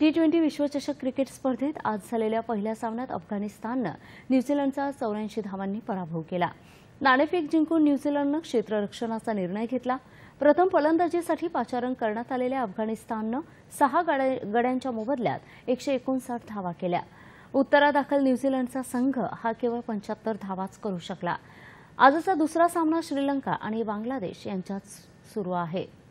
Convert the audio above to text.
T twenty विश्वचषक cricket स्पर्धेत आज झालेल्या पहिल्या सामन्यात अफगाणिस्ताननं न्यूझीलंडचा चौऱ्याऐंशी धावांनी पराभव केला नाणेफेक जिंकून न्यूझीलंडनं क्षेत्ररक्षणाचा निर्णय घेतला प्रथम फलंदाजीसाठी पाचारण करण्यात आलेल्या अफगाणिस्ताननं सहा गड्यांच्या मोबदल्यात एकशे एकोणसाठ धावा केल्या उत्तरादाखल न्यूझीलंडचा संघ हा केवळ पंच्याहत्तर धावाच करू शकला आजचा दुसरा सामना श्रीलंका आणि बांगलादेश यांच्यात सुरू आहे